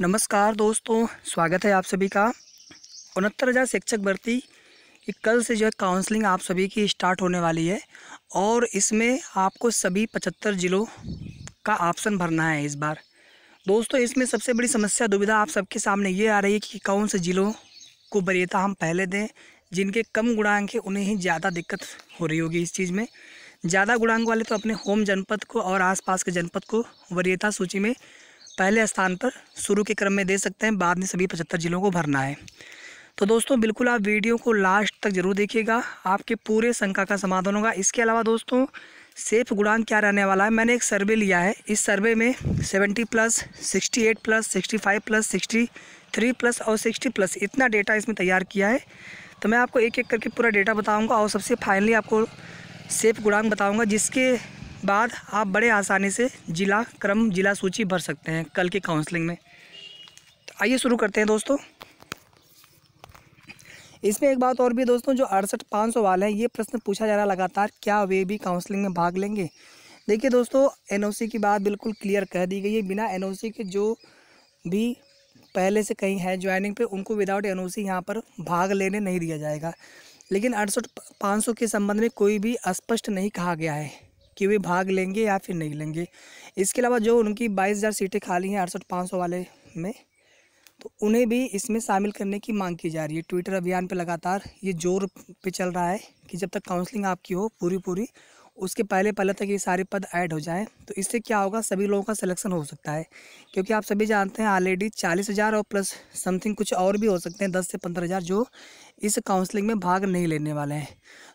नमस्कार दोस्तों स्वागत है आप सभी का उनहत्तर हज़ार शिक्षक भर्ती कि कल से जो है काउंसलिंग आप सभी की स्टार्ट होने वाली है और इसमें आपको सभी पचहत्तर ज़िलों का ऑप्शन भरना है इस बार दोस्तों इसमें सबसे बड़ी समस्या दुविधा आप सबके सामने ये आ रही है कि कौन से ज़िलों को वरीयता हम पहले दें जिनके कम गुणांक हैं उन्हें ही ज़्यादा दिक्कत हो रही होगी इस चीज़ में ज़्यादा गुणांक वाले तो अपने होम जनपद को और आसपास के जनपद को वरीयता सूची में पहले स्थान पर शुरू के क्रम में दे सकते हैं बाद में सभी पचहत्तर जिलों को भरना है तो दोस्तों बिल्कुल आप वीडियो को लास्ट तक जरूर देखिएगा आपके पूरे शंका का समाधान होगा इसके अलावा दोस्तों सेफ गुणांक क्या रहने वाला है मैंने एक सर्वे लिया है इस सर्वे में 70 प्लस 68 प्लस 65 प्लस 63 प्लस और 60 प्लस इतना डेटा इसमें तैयार किया है तो मैं आपको एक एक करके पूरा डेटा बताऊँगा और सबसे फाइनली आपको सेफ गुणांक बताऊँगा जिसके बाद आप बड़े आसानी से जिला क्रम जिला सूची भर सकते हैं कल के काउंसलिंग में तो आइए शुरू करते हैं दोस्तों इसमें एक बात और भी दोस्तों जो अड़सठ पाँच सौ वाले हैं ये प्रश्न पूछा जा रहा लगातार क्या वे भी काउंसलिंग में भाग लेंगे देखिए दोस्तों एनओसी की बात बिल्कुल क्लियर कह दी गई है बिना एनओसी के जो भी पहले से कहीं है ज्वाइनिंग पे उनको विदाउट एन ओ यहाँ पर भाग लेने नहीं दिया जाएगा लेकिन अड़सठ पाँच सौ के संबंध में कोई भी स्पष्ट नहीं कहा गया है कि वे भाग लेंगे या फिर नहीं लेंगे इसके अलावा जो उनकी बाईस हज़ार सीटें खाली हैं अड़सठ पाँच सौ वाले में तो उन्हें भी इसमें शामिल करने की मांग की जा रही है ट्विटर अभियान पर लगातार ये जोर पे चल रहा है कि जब तक काउंसलिंग आपकी हो पूरी पूरी उसके पहले पहले तक ये सारे पद ऐड हो जाएं तो इससे क्या होगा सभी लोगों का सिलेक्शन हो सकता है क्योंकि आप सभी जानते हैं ऑलरेडी चालीस हज़ार और प्लस समथिंग कुछ और भी हो सकते हैं दस से पंद्रह हज़ार जो इस काउंसलिंग में भाग नहीं लेने वाले हैं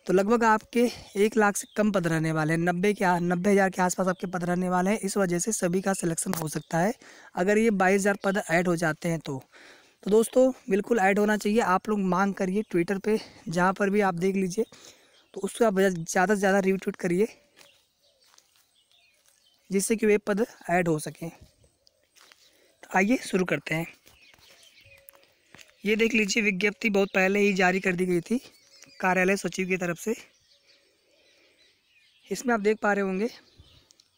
तो लगभग आपके एक लाख से कम पद रहने वाले हैं नब्बे के नब्बे हज़ार के आसपास आपके पद रहने वाले हैं इस वजह से सभी का सिलेक्शन हो सकता है अगर ये बाईस हज़ार पद ऐड हो जाते हैं तो तो दोस्तों बिल्कुल ऐड होना चाहिए आप लोग मांग करिए ट्विटर पे जहाँ पर भी आप देख लीजिए तो उसको आप ज़्यादा से ज़्यादा रिट्वीट करिए जिससे कि वे पद ऐड हो सकें तो आइए शुरू करते हैं ये देख लीजिए विज्ञप्ति बहुत पहले ही जारी कर दी गई थी कार्यालय सचिव की तरफ से इसमें आप देख पा रहे होंगे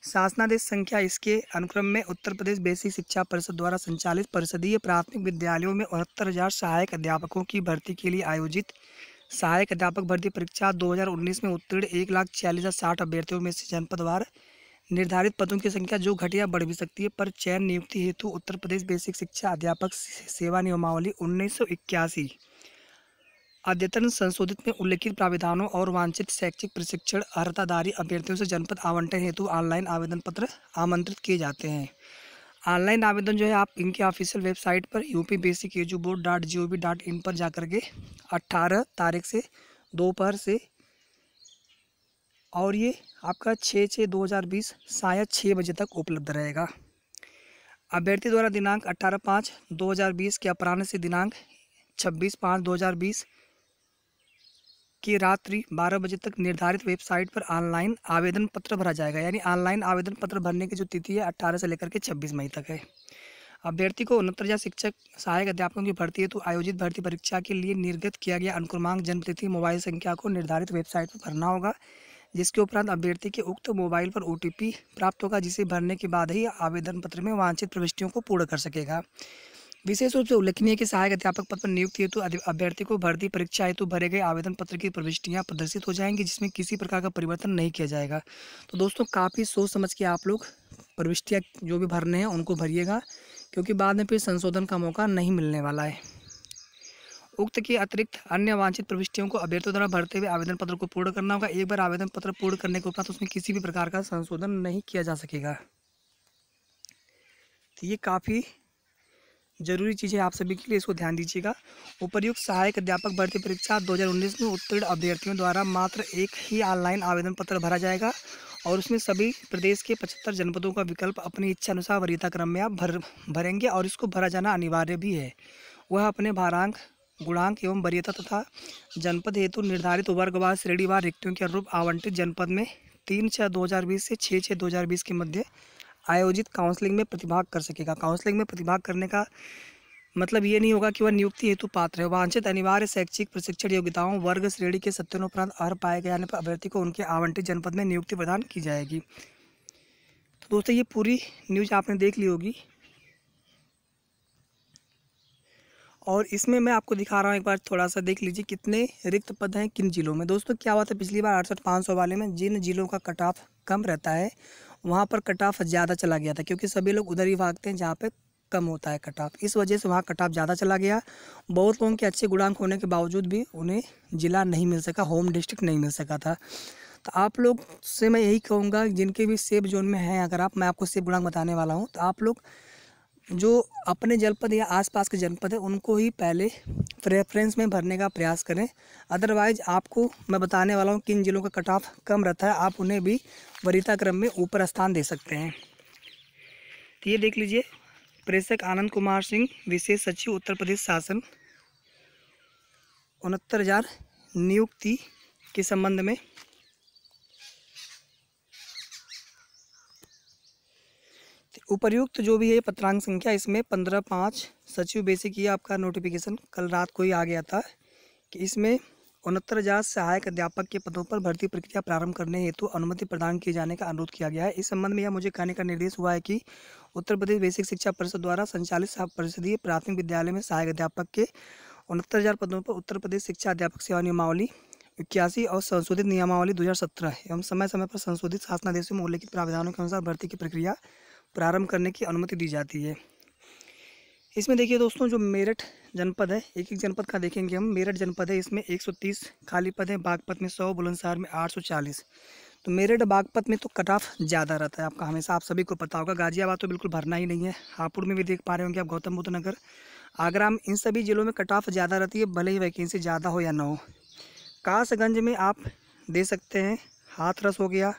शासनादेश संख्या इसके अनुक्रम में उत्तर प्रदेश बेसिक शिक्षा परिषद द्वारा संचालित परिषदीय प्राथमिक विद्यालयों में उनहत्तर हज़ार सहायक अध्यापकों की भर्ती के लिए आयोजित सहायक अध्यापक भर्ती परीक्षा 2019 में उत्तीर्ण एक लाख छियालीस हज़ार साठ अभ्यर्थियों में से जनपदवार निर्धारित पदों की संख्या जो घटिया बढ़ भी सकती है पर चयन नियुक्ति हेतु उत्तर प्रदेश बेसिक शिक्षा अध्यापक सेवा नियमावली उन्नीस अद्यतन संशोधित में उल्लेखित प्राविधानों और वांछित शैक्षिक प्रशिक्षण अर्हताधारी अभ्यर्थियों से जनपद आवंटन हेतु ऑनलाइन आवेदन पत्र आमंत्रित किए जाते हैं ऑनलाइन आवेदन जो है आप इनके ऑफिशियल वेबसाइट पर UP basic edu board dot G O V dot in पर जाकर के अट्ठारह तारीख से दोपहर से और ये आपका छः छः दो हज़ार बीस शायद छः बजे तक उपलब्ध रहेगा अभ्यर्थी द्वारा दिनांक अट्ठारह पाँच दो हज़ार बीस के अपराह्न से दिनांक छब्बीस पाँच दो हज़ार बीस की रात्रि बारह बजे तक निर्धारित वेबसाइट पर ऑनलाइन आवेदन पत्र भरा जाएगा यानी ऑनलाइन आवेदन पत्र भरने की जो तिथि है अट्ठारह से लेकर के छब्बीस मई तक है अभ्यर्थी को उनहत्तर या शिक्षक सहायक अध्यापकों की भर्ती है तो आयोजित भर्ती परीक्षा के लिए निर्गत किया गया अनुक्रमांक जन्म तिथि मोबाइल संख्या को निर्धारित वेबसाइट पर भरना होगा जिसके उपरांत अभ्यर्थी के उक्त मोबाइल पर ओ प्राप्त होगा जिसे भरने के बाद ही आवेदन पत्र में वांछित प्रविष्टियों को पूर्ण कर सकेगा विशेष रूप से उल्लेखनीय कि सहायक अध्यापक पद पर नियुक्ति हेतु अभ्यर्थी को भर्ती परीक्षा हेतु भरे गए आवेदन पत्र की प्रविष्टियां प्रदर्शित हो जाएंगी जिसमें किसी प्रकार का परिवर्तन नहीं किया जाएगा तो दोस्तों काफ़ी सोच समझ के आप लोग प्रविष्टियाँ जो भी भरने हैं उनको भरिएगा क्योंकि बाद में फिर संशोधन का मौका नहीं मिलने वाला है उक्त के अतिरिक्त अन्य वांछित प्रविष्टियों को अभ्यर्थियों द्वारा भरते हुए आवेदन पत्र को पूर्ण करना होगा एक बार आवेदन पत्र पूर्ण करने के उपरांत उसमें किसी भी प्रकार का संशोधन नहीं किया जा सकेगा तो ये काफ़ी जरूरी चीज़ है आप सभी के लिए इसको ध्यान दीजिएगा उपर्युक्त सहायक अध्यापक भर्ती परीक्षा दो में उत्तीर्ण अभ्यर्थियों द्वारा मात्र एक ही ऑनलाइन आवेदन पत्र भरा जाएगा और उसमें सभी प्रदेश के पचहत्तर जनपदों का विकल्प अपनी इच्छा अनुसार वरीयता क्रम में आप भर भरेंगे और इसको भरा जाना अनिवार्य भी है वह अपने भारांक गुणांक एवं वरीयता तथा जनपद हेतु निर्धारित वर्गवार श्रेणीवार रिक्तियों के अनुरूप आवंटित जनपद में तीन छः दो हज़ार बीस से छः छः दो हज़ार बीस के मध्य आयोजित काउंसलिंग में प्रतिभाग कर सकेगा काउंसलिंग में प्रतिभाग करने का मतलब ये नहीं होगा कि वह नियुक्ति हेतु पात्र है वांछित अनिवार्य शैक्षिक प्रशिक्षण योग्यताओं वर्ग श्रेणी के सत्यानुपरांत अर् पाए गए जाने पर अभ्यर्थी को उनके आवंटित जनपद में नियुक्ति प्रदान की जाएगी तो दोस्तों ये पूरी न्यूज आपने देख ली होगी और इसमें मैं आपको दिखा रहा हूँ एक बार थोड़ा सा देख लीजिए कितने रिक्त पद हैं किन जिलों में दोस्तों क्या हुआ था पिछली बार अड़सठ पाँच सौ वाले में जिन जिलों का कट ऑफ कम रहता है वहाँ पर कट ऑफ ज़्यादा चला गया था क्योंकि सभी लोग उधर ही भागते हैं जहाँ पर कम होता है कट ऑफ इस वजह से वहाँ कट ऑफ ज़्यादा चला गया बहुत लोगों के अच्छे गुणांक होने के बावजूद भी उन्हें ज़िला नहीं मिल सका होम डिस्ट्रिक्ट नहीं मिल सका था तो आप लोग से मैं यही कहूँगा जिनके भी सेफ जोन में हैं अगर आप मैं आपको सेफ गुणांक बताने वाला हूँ तो आप लोग जो अपने जनपद या आसपास के जनपद है उनको ही पहले प्रेफरेंस में भरने का प्रयास करें अदरवाइज आपको मैं बताने वाला हूँ किन जिलों का कट ऑफ कम रहता है आप उन्हें भी वरीता क्रम में ऊपर स्थान दे सकते हैं तो ये देख लीजिए प्रेषक आनंद कुमार सिंह विशेष सचिव उत्तर प्रदेश शासन उनहत्तर नियुक्ति के संबंध में उपर्युक्त जो भी है पत्रांक संख्या इसमें पंद्रह पाँच सचिव बेसिक ये आपका नोटिफिकेशन कल रात को ही आ गया था कि इसमें उनहत्तर हज़ार सहायक अध्यापक के पदों पर भर्ती प्रक्रिया प्रारंभ करने हेतु तो अनुमति प्रदान किए जाने का अनुरोध किया गया है इस संबंध में यह मुझे कहने का निर्देश हुआ है कि उत्तर प्रदेश बेसिक शिक्षा परिषद द्वारा संचालित परिषदीय प्राथमिक विद्यालय में सहायक अध्यापक के उनहत्तर हज़ार पदों पर उत्तर प्रदेश शिक्षा अध्यापक सेवा नियमावली इक्यासी और संशोधित नियमावली 2017 एवं समय समय पर संशोधित शासनादेशों में उल्लिखित प्रावधानों के अनुसार भर्ती की प्रक्रिया प्रारंभ करने की अनुमति दी जाती है इसमें देखिए दोस्तों जो मेरठ जनपद है एक एक जनपद का देखेंगे हम मेरठ जनपद है इसमें 130 खाली पद हैं बागपत में 100 बुलंदशहर में 840 तो मेरठ बागपत में तो कट ऑफ ज़्यादा रहता है आपका हमेशा आप सभी को पता होगा गाजियाबाद तो बिल्कुल भरना ही नहीं है हापुड़ में भी देख पा रहे होंगे आप गौतम बुद्ध नगर आगरा में इन सभी ज़िलों में कट ऑफ ज़्यादा रहती है भले ही वैकेंसी ज़्यादा हो या ना हो कासगंज में आप दे सकते हैं हाथरस हो गया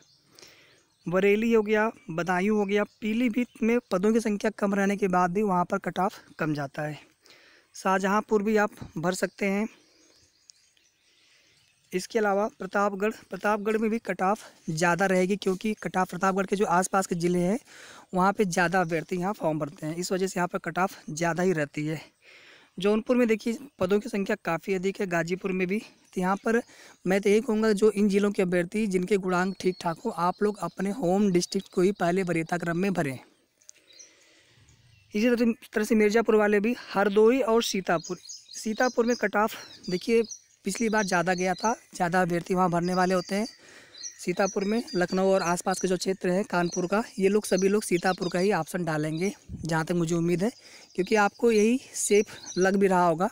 बरेली हो गया बदायूँ हो गया पीलीभीत में पदों की संख्या कम रहने के बाद भी वहाँ पर कट ऑफ कम जाता है शाहजहाँपुर भी आप भर सकते हैं इसके अलावा प्रतापगढ़ प्रतापगढ़ में भी कट ऑफ ज़्यादा रहेगी क्योंकि कट ऑफ प्रतापगढ़ के जो आसपास के ज़िले हैं वहाँ पे ज़्यादा अभ्यर्थी यहाँ फॉर्म भरते हैं इस वजह से यहाँ पर कट ऑफ ज़्यादा ही रहती है जौनपुर में देखिए पदों की संख्या काफ़ी अधिक है गाजीपुर में भी तो यहाँ पर मैं तो यही कहूँगा जो इन जिलों के अभ्यर्थी जिनके गुणांक ठीक ठाक हो आप लोग अपने होम डिस्ट्रिक्ट को ही पहले वरीयता क्रम में भरें इसी तरह तरह से मिर्ज़ापुर वाले भी हरदोई और सीतापुर सीतापुर में कट ऑफ देखिए पिछली बार ज़्यादा गया था ज़्यादा अभ्यर्थी वहाँ भरने वाले होते हैं सीतापुर में लखनऊ और आसपास के जो क्षेत्र हैं कानपुर का ये लोग सभी लोग सीतापुर का ही ऑप्शन डालेंगे जहाँ तक मुझे उम्मीद है क्योंकि आपको यही सेफ लग भी रहा होगा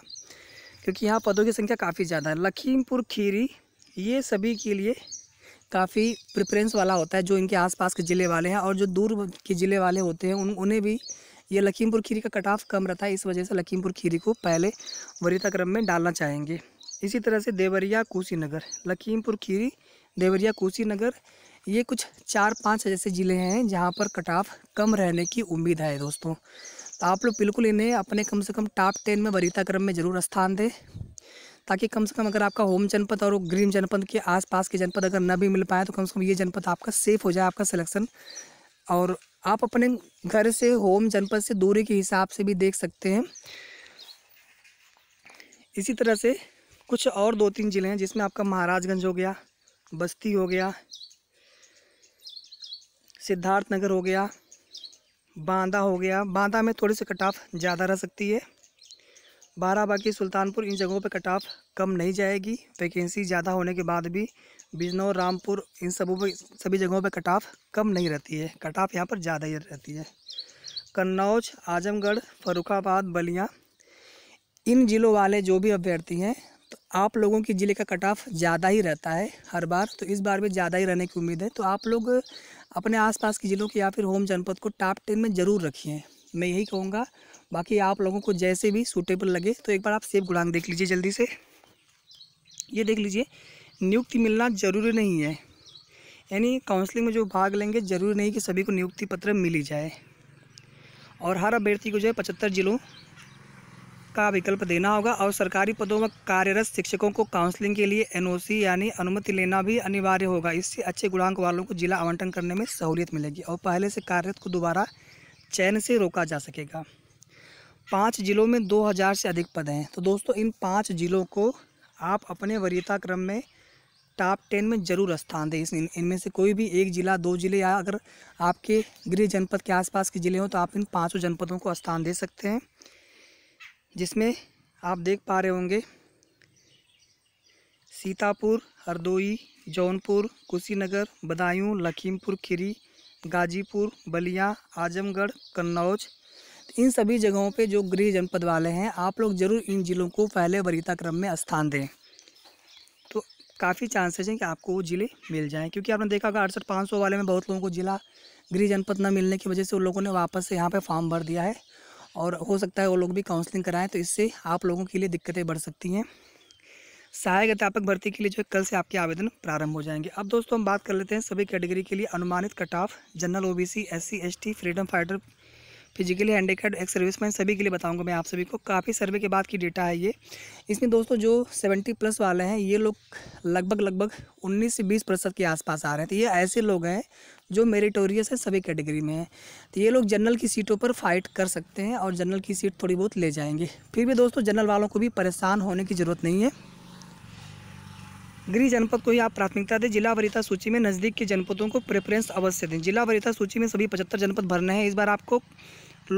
क्योंकि यहाँ पदों की संख्या काफ़ी ज़्यादा है लखीमपुर खीरी ये सभी के लिए काफ़ी प्रिफ्रेंस वाला होता है जो इनके आसपास के ज़िले वाले हैं और जो दूर के ज़िले वाले होते हैं उन उन्हें भी ये लखीमपुर खीरी का कट ऑफ कम रहता है इस वजह से लखीमपुर खीरी को पहले वरीता क्रम में डालना चाहेंगे इसी तरह से देवरिया कुशीनगर लखीमपुर खीरी देवरिया कुशीनगर ये कुछ चार पाँच ऐसे ज़िले हैं जहाँ पर कटाफ कम रहने की उम्मीद है दोस्तों तो आप लोग बिल्कुल इन्हें अपने कम से कम टॉप टेन में वरीता क्रम में ज़रूर स्थान दें ताकि कम से कम अगर आपका होम जनपद और ग्रीन जनपद के आसपास के जनपद अगर न भी मिल पाए तो कम से कम ये जनपद आपका सेफ़ हो जाए आपका सिलेक्शन और आप अपने घर से होम जनपद से दूरी के हिसाब से भी देख सकते हैं इसी तरह से कुछ और दो तीन ज़िले हैं जिसमें आपका महाराजगंज हो गया बस्ती हो गया सिद्धार्थ नगर हो गया बांदा हो गया बांदा में थोड़ी सी कटाफ ज़्यादा रह सकती है बाराबाकी सुल्तानपुर इन जगहों पर कटाफ कम नहीं जाएगी वैकेंसी ज़्यादा होने के बाद भी बिजनौर रामपुर इन सबों पर सभी जगहों पर कटाफ कम नहीं रहती है कटाफ यहाँ पर ज़्यादा ही रहती है कन्नौज आजमगढ़ फरुखाबाद बलिया इन जिलों वाले जो भी अभ्यर्थी हैं तो आप लोगों के ज़िले का कट ऑफ ज़्यादा ही रहता है हर बार तो इस बार भी ज़्यादा ही रहने की उम्मीद है तो आप लोग अपने आसपास के ज़िलों के या फिर होम जनपद को टॉप टेन में ज़रूर रखिए मैं यही कहूँगा बाकी आप लोगों को जैसे भी सूटेबल लगे तो एक बार आप सेफ गुड़ांग देख लीजिए जल्दी से ये देख लीजिए नियुक्ति मिलना ज़रूरी नहीं है यानी काउंसलिंग में जो भाग लेंगे ज़रूरी नहीं कि सभी को नियुक्ति पत्र मिली जाए और हर अभ्यर्थी को जो है पचहत्तर जिलों का विकल्प देना होगा और सरकारी पदों में कार्यरत शिक्षकों को काउंसलिंग के लिए एनओसी यानी अनुमति लेना भी अनिवार्य होगा इससे अच्छे गुणांक वालों को जिला आवंटन करने में सहूलियत मिलेगी और पहले से कार्यरत को दोबारा चयन से रोका जा सकेगा पाँच जिलों में दो हज़ार से अधिक पद हैं तो दोस्तों इन पाँच जिलों को आप अपने वरीयता क्रम में टॉप टेन में जरूर स्थान दें इस इनमें से कोई भी एक ज़िला दो ज़िले या अगर आपके गृह जनपद के आसपास के ज़िले हों तो आप इन पाँचों जनपदों को स्थान दे सकते हैं जिसमें आप देख पा रहे होंगे सीतापुर हरदोई जौनपुर कुशीनगर बदायूं लखीमपुर खीरी गाजीपुर बलिया आजमगढ़ कन्नौज इन सभी जगहों पे जो गृह जनपद वाले हैं आप लोग ज़रूर इन ज़िलों को पहले वरीता क्रम में स्थान दें तो काफ़ी चांसेस हैं कि आपको वो ज़िले मिल जाएं क्योंकि आपने देखा होगा अड़सठ पाँच वाले में बहुत लोगों को ज़िला गृह जनपद न मिलने की वजह से उन लोगों ने वापस से यहाँ पर फॉर्म भर दिया है और हो सकता है वो लोग भी काउंसलिंग कराएं तो इससे आप लोगों के लिए दिक्कतें बढ़ सकती हैं सहायक अध्यापक भर्ती के लिए जो है कल से आपके आवेदन प्रारंभ हो जाएंगे अब दोस्तों हम बात कर लेते हैं सभी कैटेगरी के लिए अनुमानित cut off general O B C S T freedom fighter physically handicapped ex serviceman सभी के लिए बताऊंगा मैं आप सभी को काफ़ी सर्वे के बाद की डेटा है ये इसमें दोस्तों जो 70 प्लस वाले हैं ये लोग लगभग लगभग 19 से 20 प्रतिशत के आसपास आ रहे हैं तो ये ऐसे लोग हैं जो मेरिटोरियस है सभी कैटेगरी में है तो ये लोग जनरल की सीटों पर फाइट कर सकते हैं और जनरल की सीट थोड़ी बहुत ले जाएंगे फिर भी दोस्तों जनरल वालों को भी परेशान होने की ज़रूरत नहीं है गृह जनपद को ही आप प्राथमिकता दें जिला वरीयता सूची में नज़दीक के जनपदों को प्रेफरेंस अवश्य दें जिला वरीयता सूची में सभी पचहत्तर जनपद भरने हैं इस बार आपको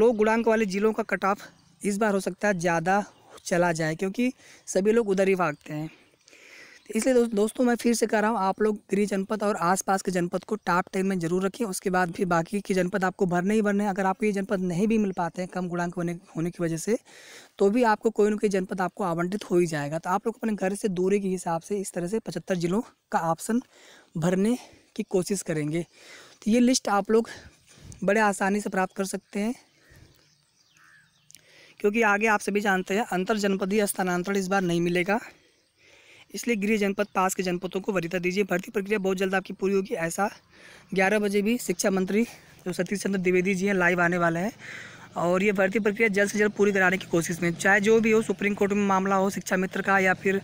लो गुणांक वाले ज़िलों का कट ऑफ इस बार हो सकता है ज़्यादा चला जाए क्योंकि सभी लोग उधर ही भागते हैं इसलिए दोस्त दोस्तों मैं फिर से कह रहा हूँ आप लोग गृह जनपद और आसपास के जनपद को टॉप टेन में जरूर रखें उसके बाद फिर बाकी के जनपद आपको भरने ही भरने अगर आपको ये जनपद नहीं भी मिल पाते हैं कम गुणांक होने होने की वजह से तो भी आपको कोई ना कोई जनपद आपको आवंटित हो ही जाएगा तो आप लोग अपने घर से दूरी के हिसाब से इस तरह से पचहत्तर जिलों का ऑप्शन भरने की कोशिश करेंगे तो ये लिस्ट आप लोग बड़े आसानी से प्राप्त कर सकते हैं क्योंकि आगे आप सभी जानते हैं अंतर जनपदीय स्थानांतरण इस बार नहीं मिलेगा इसलिए गृह जनपद पास के जनपदों को वरीयता दीजिए भर्ती प्रक्रिया बहुत जल्द आपकी पूरी होगी ऐसा ग्यारह बजे भी शिक्षा मंत्री जो सतीश चंद्र द्विवेदी जी हैं लाइव आने वाले हैं और ये भर्ती प्रक्रिया जल्द से जल्द पूरी कराने की कोशिश में चाहे जो भी हो सुप्रीम कोर्ट में मामला हो शिक्षा मित्र का या फिर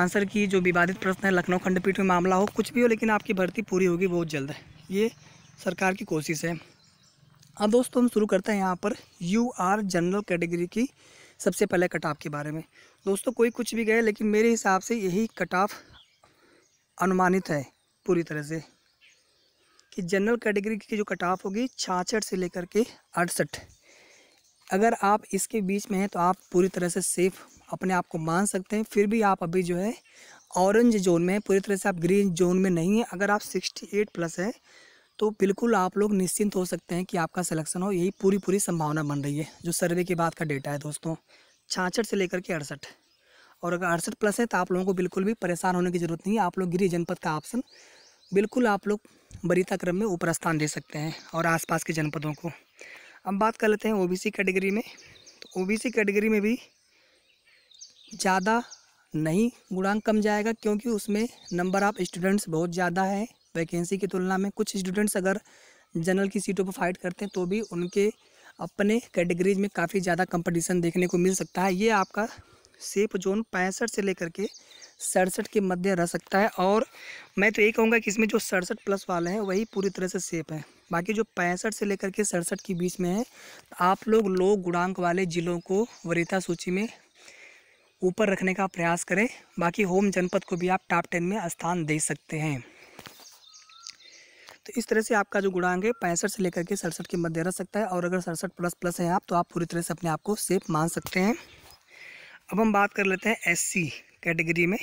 आंसर की जो विवादित प्रश्न है लखनऊ खंडपीठ में मामला हो कुछ भी हो लेकिन आपकी भर्ती पूरी होगी बहुत जल्द ये सरकार की कोशिश है अब दोस्तों हम शुरू करते हैं यहाँ पर यू आर जनरल कैटेगरी की सबसे पहले कट के बारे में दोस्तों कोई कुछ भी गए लेकिन मेरे हिसाब से यही कट ऑफ अनुमानित है पूरी तरह से कि जनरल कैटेगरी की जो कट ऑफ होगी छाछठ से लेकर के अड़सठ अगर आप इसके बीच में हैं तो आप पूरी तरह से सेफ अपने आप को मान सकते हैं फिर भी आप अभी जो है ऑरेंज जोन में पूरी तरह से आप ग्रीन जोन में नहीं हैं अगर आप सिक्सटी एट प्लस हैं तो बिल्कुल आप लोग निश्चिंत हो सकते हैं कि आपका सिलेक्शन हो यही पूरी पूरी संभावना बन रही है जो सर्वे के बाद का डेटा है दोस्तों छाछठ से लेकर के अड़सठ और अगर अड़सठ प्लस है तो आप लोगों को बिल्कुल भी परेशान होने की ज़रूरत नहीं है आप लोग गिरी जनपद का ऑप्शन बिल्कुल आप लोग बरीता क्रम में ऊपर स्थान दे सकते हैं और आसपास के जनपदों को अब बात कर लेते हैं ओबीसी कैटेगरी में तो ओबीसी कैटेगरी में भी ज़्यादा नहीं गुणांक कम जाएगा क्योंकि उसमें नंबर ऑफ़ स्टूडेंट्स बहुत ज़्यादा है वैकेंसी की तुलना में कुछ स्टूडेंट्स अगर जनरल की सीटों पर फाइट करते हैं तो भी उनके अपने कैटेगरीज में काफ़ी ज़्यादा कंपटीशन देखने को मिल सकता है ये आपका सेफ जोन पैंसठ से लेकर के सड़सठ के मध्य रह सकता है और मैं तो यही कहूँगा कि इसमें जो सड़सठ प्लस वाले हैं वही पूरी तरह से सेफ हैं बाकी जो पैंसठ से लेकर के सड़सठ के बीच में है आप लोग लो गुणांक वाले ज़िलों को वरीयता सूची में ऊपर रखने का प्रयास करें बाकी होम जनपद को भी आप टॉप टेन में स्थान दे सकते हैं तो इस तरह से आपका जो गुणांग है पैंसठ से लेकर के सड़सठ के मध्य रह सकता है और अगर सड़सठ प्लस प्लस है आप तो आप पूरी तरह से अपने आप को सेफ मान सकते हैं अब हम बात कर लेते हैं एस कैटेगरी में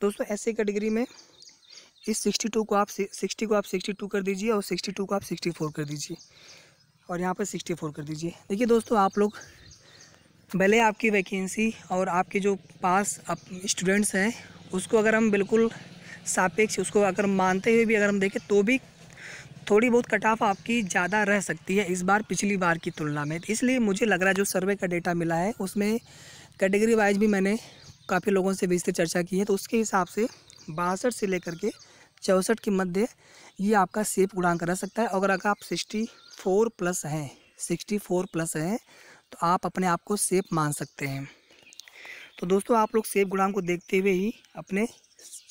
दोस्तों एस कैटेगरी में इस सिक्सटी टू को आप सिक्सटी को आप सिक्सटी टू कर दीजिए और सिक्सटी टू को आप सिक्सटी फोर कर दीजिए और यहाँ पर सिक्सटी फोर कर दीजिए देखिए दोस्तों आप लोग भले आपकी वैकेंसी और आपके जो पास आप स्टूडेंट्स हैं उसको अगर हम बिल्कुल सापेक्ष उसको अगर मानते हुए भी अगर हम देखें तो भी थोड़ी बहुत कट ऑफ आपकी ज़्यादा रह सकती है इस बार पिछली बार की तुलना में इसलिए मुझे लग रहा है जो सर्वे का डेटा मिला है उसमें कैटेगरी वाइज भी मैंने काफ़ी लोगों से विस्तृत चर्चा की है तो उसके हिसाब से बासठ से लेकर के चौंसठ के मध्य ये आपका सेफ उड़ान रह सकता है अगर अगर आप सिक्सटी फोर प्लस हैं सिक्सटी फोर प्लस हैं तो आप अपने आप को सेफ मान सकते हैं तो दोस्तों आप लोग सेफ गुड़ाम को देखते हुए ही अपने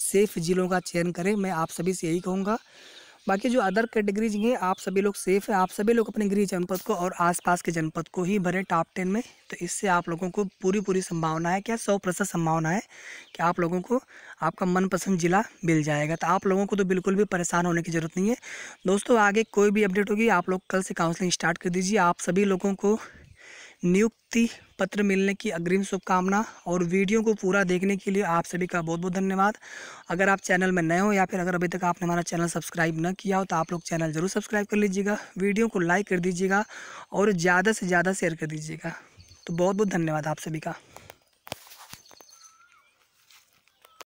सेफ ज़िलों का चयन करें मैं आप सभी से यही कहूँगा बाकी जो अदर कैटेगरीज हैं आप सभी लोग सेफ़ हैं आप सभी लोग अपने गृह जनपद को और आसपास के जनपद को ही भरें टॉप टेन में तो इससे आप लोगों को पूरी पूरी संभावना है क्या सौ प्रतिशत संभावना है कि आप लोगों को आपका मनपसंद ज़िला मिल जाएगा तो आप लोगों को तो बिल्कुल भी परेशान होने की ज़रूरत नहीं है दोस्तों आगे कोई भी अपडेट होगी आप लोग कल से काउंसलिंग स्टार्ट कर दीजिए आप सभी लोगों को नियुक्ति पत्र मिलने की अग्रिम शुभकामना और वीडियो को पूरा देखने के लिए आप सभी का बहुत बहुत धन्यवाद अगर आप चैनल में नए हो या फिर अगर अभी तक आपने हमारा चैनल सब्सक्राइब न किया हो तो आप लोग चैनल ज़रूर सब्सक्राइब कर लीजिएगा वीडियो को लाइक कर दीजिएगा और ज़्यादा से ज़्यादा शेयर कर दीजिएगा तो बहुत बहुत धन्यवाद आप सभी का